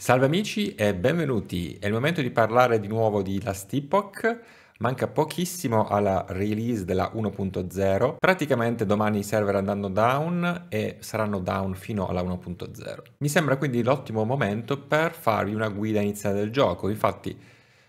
Salve amici e benvenuti. È il momento di parlare di nuovo di Last Epoch. Manca pochissimo alla release della 1.0. Praticamente domani i server andranno down e saranno down fino alla 1.0. Mi sembra quindi l'ottimo momento per farvi una guida iniziale del gioco. Infatti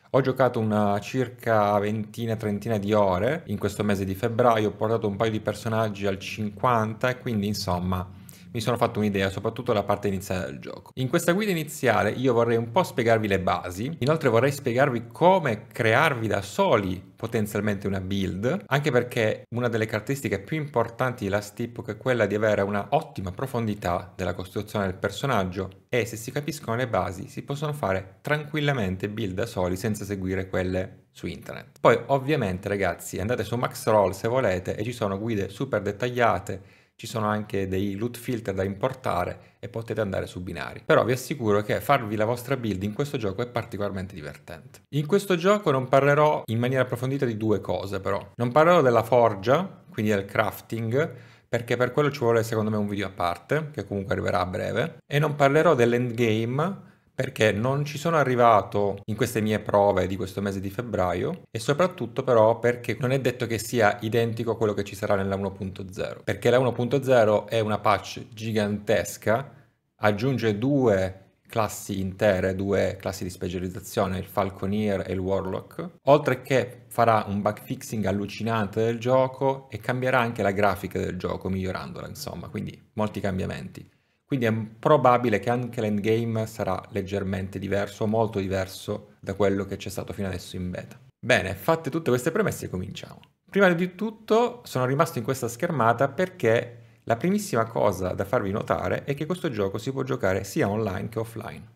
ho giocato una circa ventina, trentina di ore in questo mese di febbraio, ho portato un paio di personaggi al 50 e quindi insomma mi sono fatto un'idea, soprattutto la parte iniziale del gioco. In questa guida iniziale io vorrei un po' spiegarvi le basi, inoltre vorrei spiegarvi come crearvi da soli potenzialmente una build, anche perché una delle caratteristiche più importanti di Last Epoch è quella di avere una ottima profondità della costruzione del personaggio e se si capiscono le basi si possono fare tranquillamente build da soli senza seguire quelle su internet. Poi ovviamente ragazzi andate su Max Roll se volete e ci sono guide super dettagliate ci sono anche dei loot filter da importare e potete andare su binari. Però vi assicuro che farvi la vostra build in questo gioco è particolarmente divertente. In questo gioco non parlerò in maniera approfondita di due cose però. Non parlerò della forgia, quindi del crafting, perché per quello ci vuole secondo me un video a parte, che comunque arriverà a breve, e non parlerò dell'endgame, perché non ci sono arrivato in queste mie prove di questo mese di febbraio e soprattutto però perché non è detto che sia identico a quello che ci sarà nella 1.0, perché la 1.0 è una patch gigantesca, aggiunge due classi intere, due classi di specializzazione, il Falconeer e il Warlock, oltre che farà un bug fixing allucinante del gioco e cambierà anche la grafica del gioco, migliorandola insomma, quindi molti cambiamenti. Quindi è probabile che anche l'endgame sarà leggermente diverso, molto diverso da quello che c'è stato fino adesso in beta. Bene, fatte tutte queste premesse cominciamo. Prima di tutto sono rimasto in questa schermata perché la primissima cosa da farvi notare è che questo gioco si può giocare sia online che offline,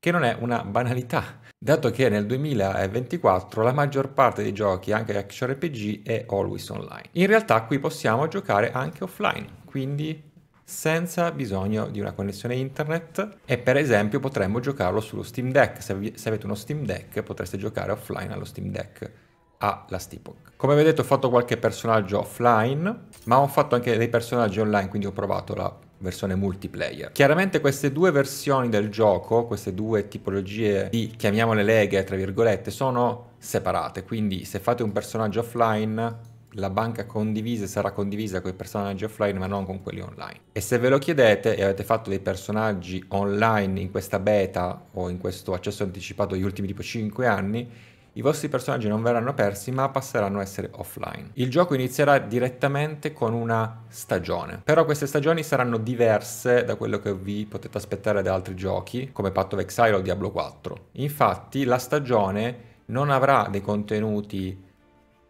che non è una banalità, dato che nel 2024 la maggior parte dei giochi, anche action RPG, è always online. In realtà qui possiamo giocare anche offline, quindi senza bisogno di una connessione internet e per esempio potremmo giocarlo sullo Steam Deck, se, vi, se avete uno Steam Deck potreste giocare offline allo Steam Deck alla Steampunk. Come vedete ho fatto qualche personaggio offline, ma ho fatto anche dei personaggi online, quindi ho provato la versione multiplayer. Chiaramente queste due versioni del gioco, queste due tipologie di, chiamiamole leghe, tra virgolette, sono separate, quindi se fate un personaggio offline la banca condivisa sarà condivisa con i personaggi offline ma non con quelli online. E se ve lo chiedete e avete fatto dei personaggi online in questa beta o in questo accesso anticipato degli ultimi tipo 5 anni, i vostri personaggi non verranno persi ma passeranno a essere offline. Il gioco inizierà direttamente con una stagione, però queste stagioni saranno diverse da quello che vi potete aspettare da altri giochi come Path of Exile o Diablo 4. Infatti la stagione non avrà dei contenuti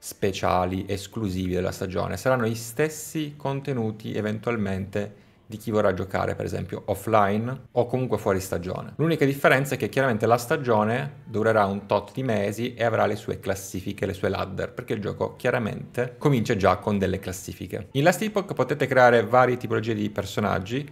speciali, esclusivi della stagione, saranno gli stessi contenuti eventualmente di chi vorrà giocare per esempio offline o comunque fuori stagione. L'unica differenza è che chiaramente la stagione durerà un tot di mesi e avrà le sue classifiche, le sue ladder, perché il gioco chiaramente comincia già con delle classifiche. In Last Epoch potete creare varie tipologie di personaggi,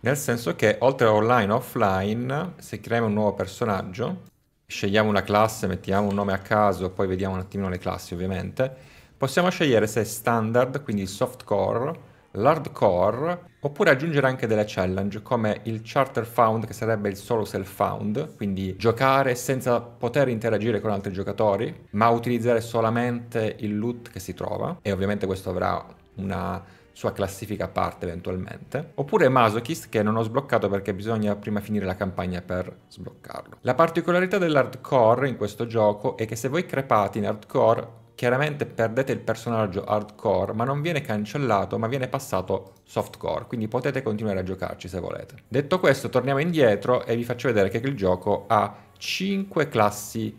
nel senso che oltre a online e offline, se creiamo un nuovo personaggio, scegliamo una classe, mettiamo un nome a caso, poi vediamo un attimino le classi ovviamente, possiamo scegliere se è standard, quindi il soft core, l'hard core, oppure aggiungere anche delle challenge come il charter found che sarebbe il solo self found, quindi giocare senza poter interagire con altri giocatori, ma utilizzare solamente il loot che si trova e ovviamente questo avrà una sua classifica a parte eventualmente, oppure Masochist che non ho sbloccato perché bisogna prima finire la campagna per sbloccarlo. La particolarità dell'hardcore in questo gioco è che se voi crepate in hardcore chiaramente perdete il personaggio hardcore, ma non viene cancellato, ma viene passato softcore, quindi potete continuare a giocarci se volete. Detto questo, torniamo indietro e vi faccio vedere che il gioco ha 5 classi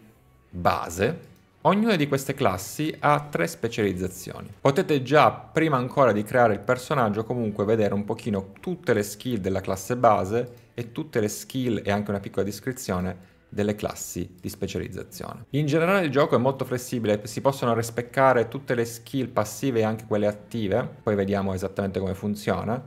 base, Ognuna di queste classi ha tre specializzazioni. Potete già, prima ancora di creare il personaggio, comunque vedere un pochino tutte le skill della classe base e tutte le skill e anche una piccola descrizione delle classi di specializzazione. In generale il gioco è molto flessibile, si possono respeccare tutte le skill passive e anche quelle attive, poi vediamo esattamente come funziona,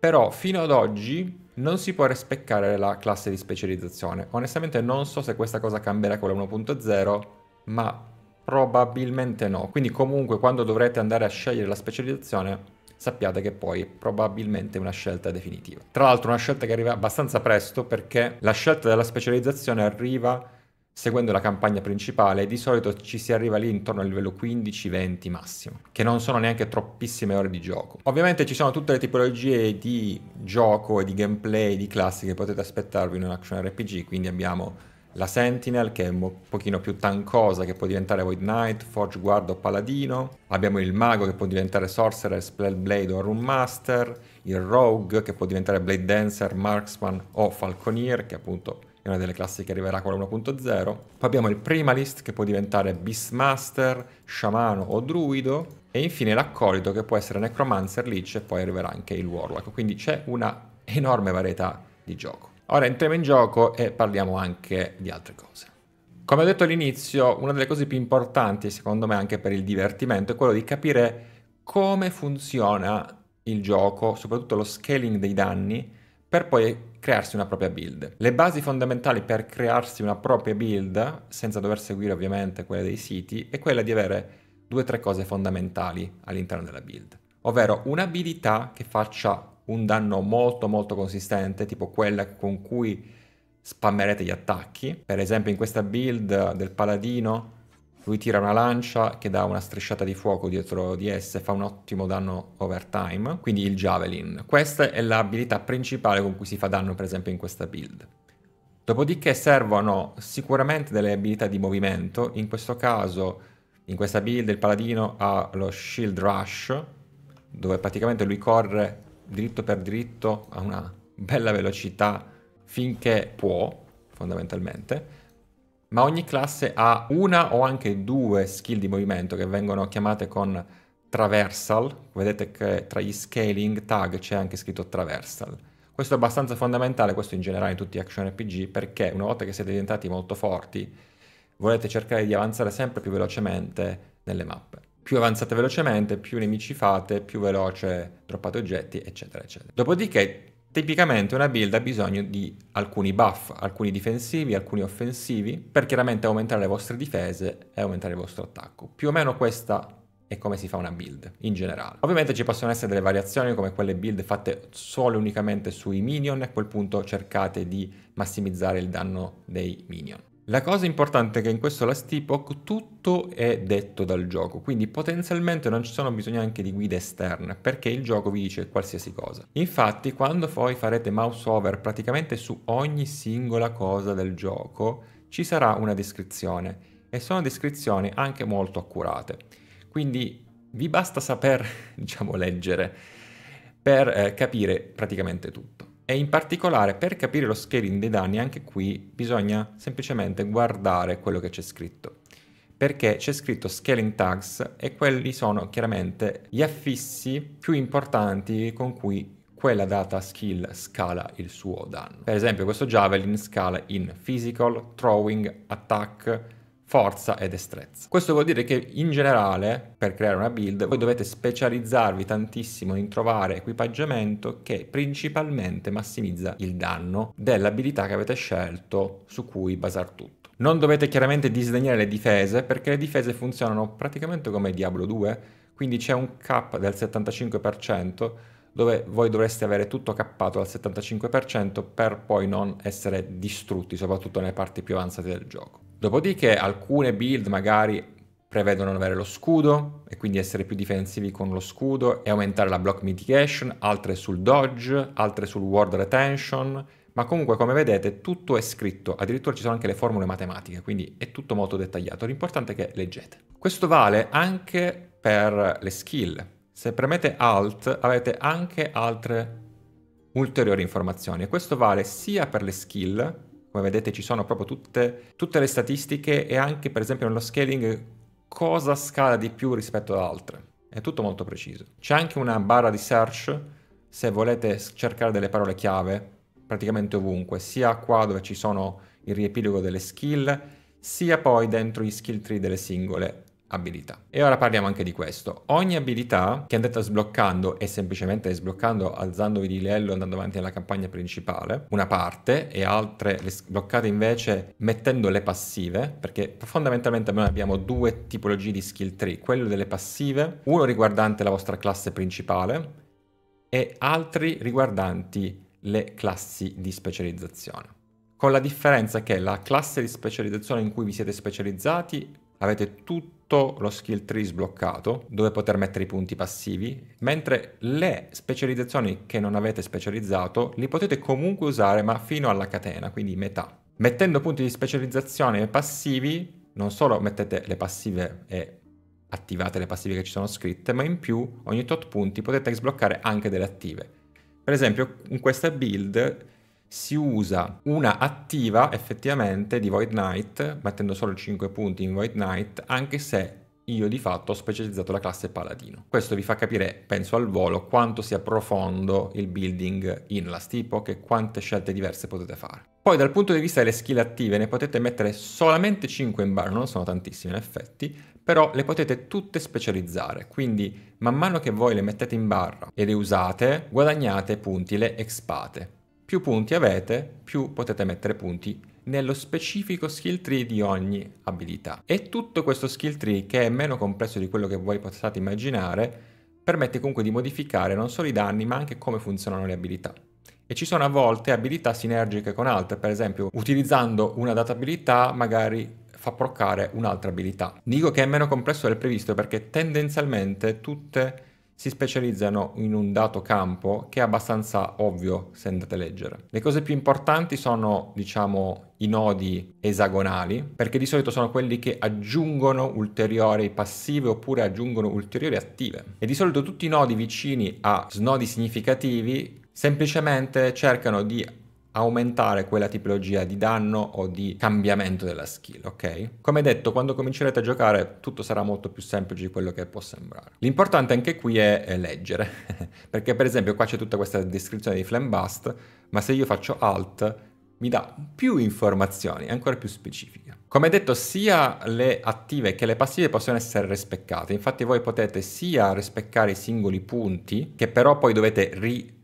però fino ad oggi non si può respeccare la classe di specializzazione. Onestamente non so se questa cosa cambierà con la 1.0, ma Probabilmente no, quindi comunque quando dovrete andare a scegliere la specializzazione sappiate che poi è probabilmente una scelta definitiva. Tra l'altro una scelta che arriva abbastanza presto perché la scelta della specializzazione arriva seguendo la campagna principale, di solito ci si arriva lì intorno al livello 15-20 massimo, che non sono neanche troppissime ore di gioco. Ovviamente ci sono tutte le tipologie di gioco e di gameplay, di classi che potete aspettarvi in un action RPG, quindi abbiamo la Sentinel che è un pochino più tankosa che può diventare Void Knight, Forge Guard o Paladino, abbiamo il Mago che può diventare Sorcerer, Spellblade o Room Master, il Rogue che può diventare Blade Dancer, Marksman o Falconier che appunto è una delle classi che arriverà con la 1.0, poi abbiamo il Primalist che può diventare Beastmaster, Sciamano o Druido e infine l'Accolito che può essere Necromancer, Lich e poi arriverà anche il Warlock, quindi c'è una enorme varietà di gioco. Ora entriamo in gioco e parliamo anche di altre cose. Come ho detto all'inizio, una delle cose più importanti, secondo me, anche per il divertimento, è quello di capire come funziona il gioco, soprattutto lo scaling dei danni, per poi crearsi una propria build. Le basi fondamentali per crearsi una propria build, senza dover seguire ovviamente quelle dei siti, è quella di avere due o tre cose fondamentali all'interno della build, ovvero un'abilità che faccia un danno molto molto consistente, tipo quella con cui spammerete gli attacchi. Per esempio in questa build del paladino lui tira una lancia che dà una strisciata di fuoco dietro di essa e fa un ottimo danno overtime, quindi il Javelin. Questa è l'abilità principale con cui si fa danno per esempio in questa build. Dopodiché servono sicuramente delle abilità di movimento, in questo caso in questa build il paladino ha lo Shield Rush, dove praticamente lui corre dritto per dritto a una bella velocità finché può, fondamentalmente. Ma ogni classe ha una o anche due skill di movimento che vengono chiamate con traversal. Vedete che tra gli scaling tag c'è anche scritto traversal. Questo è abbastanza fondamentale, questo in generale in tutti gli action RPG, perché una volta che siete diventati molto forti, volete cercare di avanzare sempre più velocemente nelle mappe più avanzate velocemente, più nemici fate, più veloce droppate oggetti, eccetera, eccetera. Dopodiché, tipicamente una build ha bisogno di alcuni buff, alcuni difensivi, alcuni offensivi, per chiaramente aumentare le vostre difese e aumentare il vostro attacco. Più o meno questa è come si fa una build, in generale. Ovviamente ci possono essere delle variazioni, come quelle build fatte solo e unicamente sui minion, a quel punto cercate di massimizzare il danno dei minion. La cosa importante è che in questo last epoch tutto è detto dal gioco, quindi potenzialmente non ci sono bisogno anche di guida esterne, perché il gioco vi dice qualsiasi cosa. Infatti, quando poi farete mouse over praticamente su ogni singola cosa del gioco, ci sarà una descrizione, e sono descrizioni anche molto accurate. Quindi vi basta saper, diciamo, leggere per eh, capire praticamente tutto. E in particolare per capire lo scaling dei danni anche qui bisogna semplicemente guardare quello che c'è scritto perché c'è scritto scaling tags e quelli sono chiaramente gli affissi più importanti con cui quella data skill scala il suo danno. Per esempio questo javelin scala in physical, throwing, attack, forza e destrezza. Questo vuol dire che in generale, per creare una build, voi dovete specializzarvi tantissimo in trovare equipaggiamento che principalmente massimizza il danno dell'abilità che avete scelto su cui basar tutto. Non dovete chiaramente disdegnare le difese perché le difese funzionano praticamente come Diablo 2, quindi c'è un cap del 75% dove voi dovreste avere tutto cappato al 75% per poi non essere distrutti, soprattutto nelle parti più avanzate del gioco. Dopodiché alcune build magari prevedono avere lo scudo e quindi essere più difensivi con lo scudo e aumentare la block mitigation, altre sul dodge, altre sul ward retention, ma comunque come vedete tutto è scritto, addirittura ci sono anche le formule matematiche, quindi è tutto molto dettagliato, l'importante è che leggete. Questo vale anche per le skill, se premete Alt avete anche altre ulteriori informazioni e questo vale sia per le skill come vedete ci sono proprio tutte, tutte le statistiche e anche per esempio nello scaling cosa scala di più rispetto ad altre. È tutto molto preciso. C'è anche una barra di search se volete cercare delle parole chiave praticamente ovunque, sia qua dove ci sono il riepilogo delle skill, sia poi dentro gli skill tree delle singole abilità. E ora parliamo anche di questo. Ogni abilità che andate sbloccando e semplicemente sbloccando alzandovi di livello e andando avanti nella campagna principale, una parte e altre le sbloccate invece mettendo le passive, perché fondamentalmente noi abbiamo due tipologie di skill tree, quello delle passive, uno riguardante la vostra classe principale e altri riguardanti le classi di specializzazione. Con la differenza che la classe di specializzazione in cui vi siete specializzati avete tutti tutto lo skill tree sbloccato, dove poter mettere i punti passivi, mentre le specializzazioni che non avete specializzato li potete comunque usare ma fino alla catena, quindi metà. Mettendo punti di specializzazione passivi, non solo mettete le passive e attivate le passive che ci sono scritte, ma in più ogni tot punti potete sbloccare anche delle attive. Per esempio in questa build si usa una attiva effettivamente di Void Knight, mettendo solo 5 punti in Void Knight, anche se io di fatto ho specializzato la classe paladino. Questo vi fa capire, penso al volo, quanto sia profondo il building in Last Epoch e quante scelte diverse potete fare. Poi dal punto di vista delle skill attive ne potete mettere solamente 5 in bar, non sono tantissime in effetti, però le potete tutte specializzare, quindi man mano che voi le mettete in barra e le usate, guadagnate punti, le expate. Più punti avete, più potete mettere punti nello specifico skill tree di ogni abilità. E tutto questo skill tree, che è meno complesso di quello che voi possiate immaginare, permette comunque di modificare non solo i danni, ma anche come funzionano le abilità. E ci sono a volte abilità sinergiche con altre, per esempio utilizzando una data abilità magari fa proccare un'altra abilità. Dico che è meno complesso del previsto perché tendenzialmente tutte si specializzano in un dato campo che è abbastanza ovvio se andate a leggere. Le cose più importanti sono, diciamo, i nodi esagonali, perché di solito sono quelli che aggiungono ulteriori passive oppure aggiungono ulteriori attive. E di solito tutti i nodi vicini a snodi significativi semplicemente cercano di aumentare quella tipologia di danno o di cambiamento della skill, ok? Come detto, quando comincerete a giocare tutto sarà molto più semplice di quello che può sembrare. L'importante anche qui è, è leggere, perché per esempio qua c'è tutta questa descrizione di Bust, ma se io faccio Alt mi dà più informazioni, ancora più specifiche. Come detto, sia le attive che le passive possono essere respeccate, infatti voi potete sia respeccare i singoli punti, che però poi dovete ri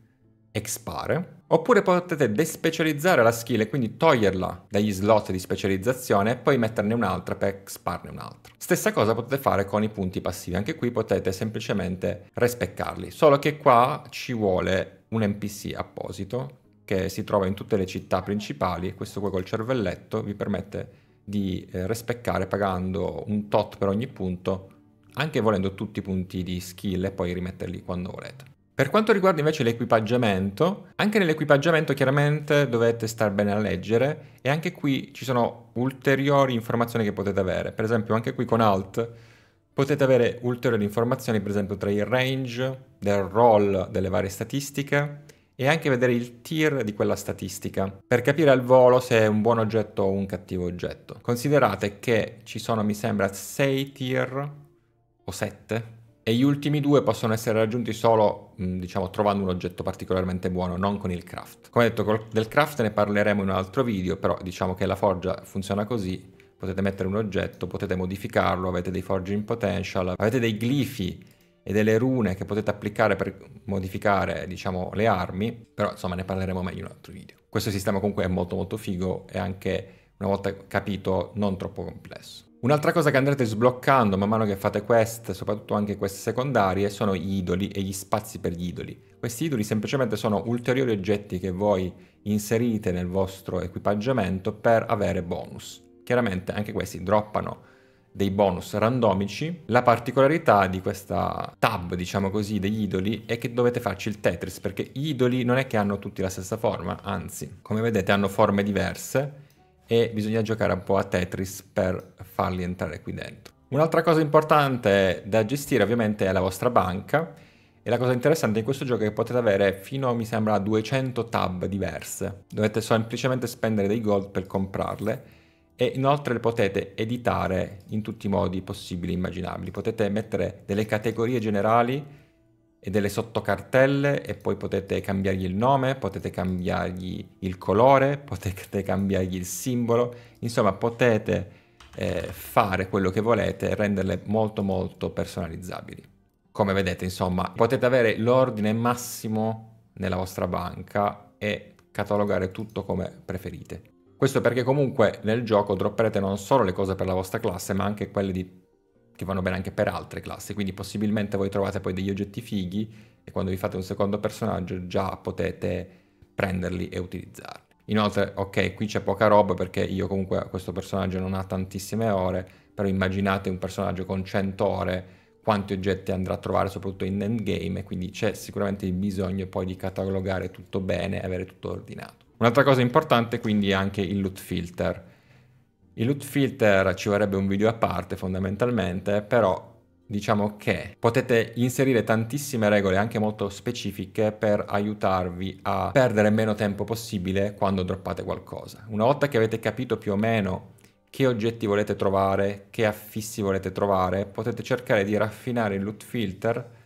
expare Oppure potete despecializzare la skill e quindi toglierla dagli slot di specializzazione e poi metterne un'altra per sparne un'altra. Stessa cosa potete fare con i punti passivi, anche qui potete semplicemente respeccarli, solo che qua ci vuole un NPC apposito che si trova in tutte le città principali, questo qua col cervelletto vi permette di eh, respeccare pagando un tot per ogni punto, anche volendo tutti i punti di skill e poi rimetterli quando volete. Per quanto riguarda invece l'equipaggiamento, anche nell'equipaggiamento chiaramente dovete star bene a leggere e anche qui ci sono ulteriori informazioni che potete avere. Per esempio anche qui con Alt potete avere ulteriori informazioni, per esempio tra il range, del roll delle varie statistiche e anche vedere il tier di quella statistica per capire al volo se è un buon oggetto o un cattivo oggetto. Considerate che ci sono, mi sembra, 6 tier o 7 e gli ultimi due possono essere raggiunti solo, diciamo, trovando un oggetto particolarmente buono, non con il craft. Come detto, col, del craft ne parleremo in un altro video, però diciamo che la forgia funziona così, potete mettere un oggetto, potete modificarlo, avete dei forging potential, avete dei glifi e delle rune che potete applicare per modificare, diciamo, le armi, però insomma ne parleremo meglio in un altro video. Questo sistema comunque è molto molto figo e anche, una volta capito, non troppo complesso. Un'altra cosa che andrete sbloccando man mano che fate quest, soprattutto anche queste secondarie, sono gli idoli e gli spazi per gli idoli. Questi idoli semplicemente sono ulteriori oggetti che voi inserite nel vostro equipaggiamento per avere bonus. Chiaramente anche questi droppano dei bonus randomici. La particolarità di questa tab, diciamo così, degli idoli è che dovete farci il Tetris, perché gli idoli non è che hanno tutti la stessa forma, anzi, come vedete hanno forme diverse e bisogna giocare un po' a Tetris per farli entrare qui dentro. Un'altra cosa importante da gestire ovviamente è la vostra banca e la cosa interessante in questo gioco è che potete avere fino mi sembra a 200 tab diverse. Dovete semplicemente spendere dei gold per comprarle e inoltre le potete editare in tutti i modi possibili e immaginabili. Potete mettere delle categorie generali e delle sottocartelle e poi potete cambiargli il nome, potete cambiargli il colore, potete cambiargli il simbolo, insomma potete eh, fare quello che volete e renderle molto molto personalizzabili. Come vedete insomma potete avere l'ordine massimo nella vostra banca e catalogare tutto come preferite. Questo perché comunque nel gioco dropperete non solo le cose per la vostra classe ma anche quelle di che vanno bene anche per altre classi, quindi possibilmente voi trovate poi degli oggetti fighi e quando vi fate un secondo personaggio già potete prenderli e utilizzarli. Inoltre, ok, qui c'è poca roba perché io comunque questo personaggio non ha tantissime ore, però immaginate un personaggio con 100 ore quanti oggetti andrà a trovare soprattutto in endgame e quindi c'è sicuramente il bisogno poi di catalogare tutto bene e avere tutto ordinato. Un'altra cosa importante quindi è anche il loot filter. Il loot filter ci vorrebbe un video a parte fondamentalmente, però diciamo che potete inserire tantissime regole anche molto specifiche per aiutarvi a perdere meno tempo possibile quando droppate qualcosa. Una volta che avete capito più o meno che oggetti volete trovare, che affissi volete trovare, potete cercare di raffinare il loot filter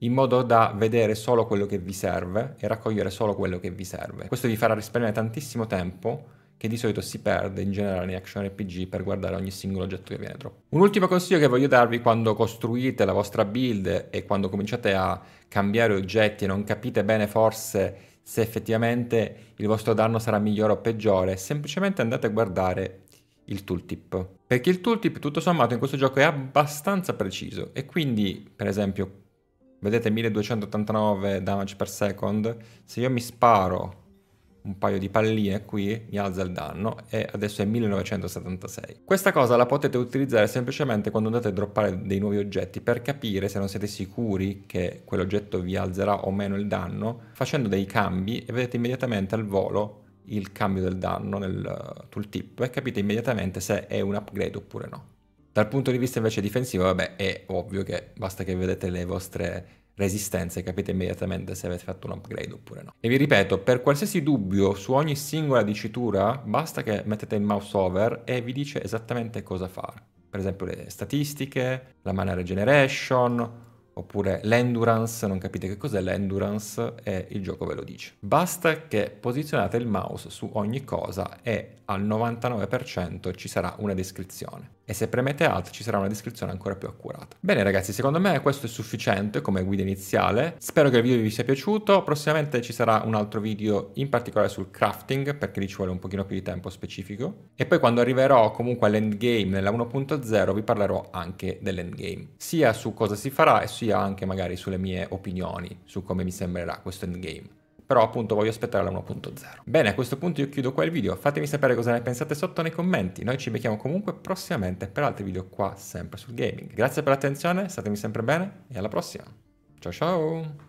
in modo da vedere solo quello che vi serve e raccogliere solo quello che vi serve. Questo vi farà risparmiare tantissimo tempo che di solito si perde in generale in action RPG per guardare ogni singolo oggetto che viene droppato. Un ultimo consiglio che voglio darvi quando costruite la vostra build e quando cominciate a cambiare oggetti e non capite bene forse se effettivamente il vostro danno sarà migliore o peggiore, semplicemente andate a guardare il tooltip. Perché il tooltip tutto sommato in questo gioco è abbastanza preciso e quindi per esempio vedete 1289 damage per second, se io mi sparo un paio di palline qui, mi alza il danno e adesso è 1976. Questa cosa la potete utilizzare semplicemente quando andate a droppare dei nuovi oggetti per capire se non siete sicuri che quell'oggetto vi alzerà o meno il danno, facendo dei cambi e vedete immediatamente al volo il cambio del danno nel eh, tooltip e capite immediatamente se è un upgrade oppure no. Dal punto di vista invece difensivo, vabbè, è ovvio che basta che vedete le vostre resistenza e capite immediatamente se avete fatto un upgrade oppure no. E vi ripeto, per qualsiasi dubbio su ogni singola dicitura, basta che mettete il mouse over e vi dice esattamente cosa fare. Per esempio le statistiche, la mana regeneration, oppure l'endurance, non capite che cos'è l'endurance e il gioco ve lo dice. Basta che posizionate il mouse su ogni cosa e al 99% ci sarà una descrizione e se premete Alt ci sarà una descrizione ancora più accurata. Bene ragazzi, secondo me questo è sufficiente come guida iniziale. Spero che il video vi sia piaciuto. Prossimamente ci sarà un altro video in particolare sul crafting, perché lì ci vuole un pochino più di tempo specifico. E poi quando arriverò comunque all'endgame nella 1.0 vi parlerò anche dell'endgame, sia su cosa si farà e sia anche magari sulle mie opinioni, su come mi sembrerà questo endgame però appunto voglio aspettare la 1.0. Bene, a questo punto io chiudo qua il video, fatemi sapere cosa ne pensate sotto nei commenti, noi ci becchiamo comunque prossimamente per altri video qua sempre sul gaming. Grazie per l'attenzione, statemi sempre bene e alla prossima. Ciao ciao!